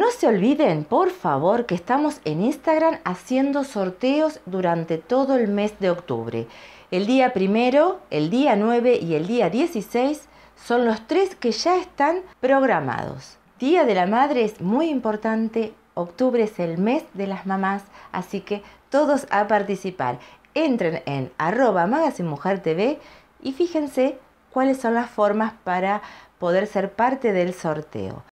No se olviden, por favor, que estamos en Instagram haciendo sorteos durante todo el mes de octubre. El día primero, el día 9 y el día 16 son los tres que ya están programados. Día de la Madre es muy importante, octubre es el mes de las mamás, así que todos a participar. Entren en arroba TV y fíjense cuáles son las formas para poder ser parte del sorteo.